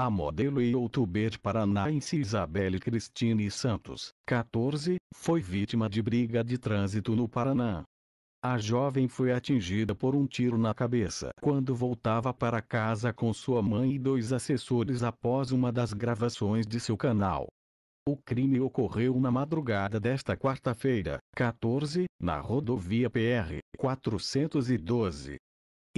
A modelo e youtuber paranaense Isabelle Cristine Santos, 14, foi vítima de briga de trânsito no Paraná. A jovem foi atingida por um tiro na cabeça quando voltava para casa com sua mãe e dois assessores após uma das gravações de seu canal. O crime ocorreu na madrugada desta quarta-feira, 14, na rodovia PR 412,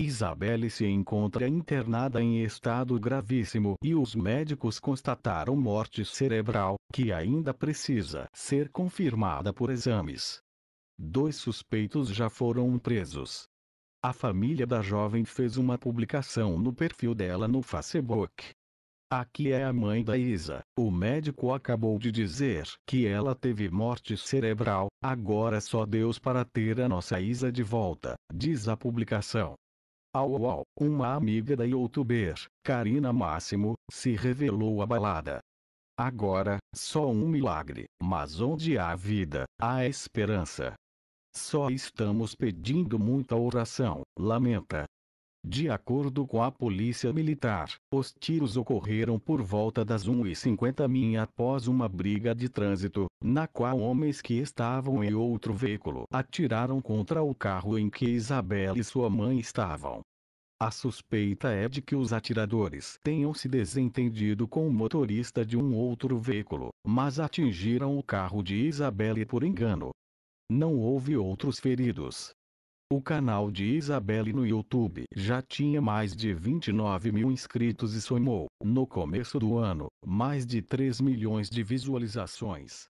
Isabelle se encontra internada em estado gravíssimo e os médicos constataram morte cerebral, que ainda precisa ser confirmada por exames. Dois suspeitos já foram presos. A família da jovem fez uma publicação no perfil dela no Facebook. Aqui é a mãe da Isa. O médico acabou de dizer que ela teve morte cerebral, agora só Deus para ter a nossa Isa de volta, diz a publicação. Au, au, uma amiga da youtuber, Karina Máximo, se revelou abalada. Agora, só um milagre, mas onde há vida, há esperança. Só estamos pedindo muita oração, lamenta, de acordo com a polícia militar, os tiros ocorreram por volta das 1h50 min após uma briga de trânsito, na qual homens que estavam em outro veículo atiraram contra o carro em que Isabela e sua mãe estavam. A suspeita é de que os atiradores tenham se desentendido com o motorista de um outro veículo, mas atingiram o carro de Isabelle por engano. Não houve outros feridos. O canal de Isabelle no YouTube já tinha mais de 29 mil inscritos e somou, no começo do ano, mais de 3 milhões de visualizações.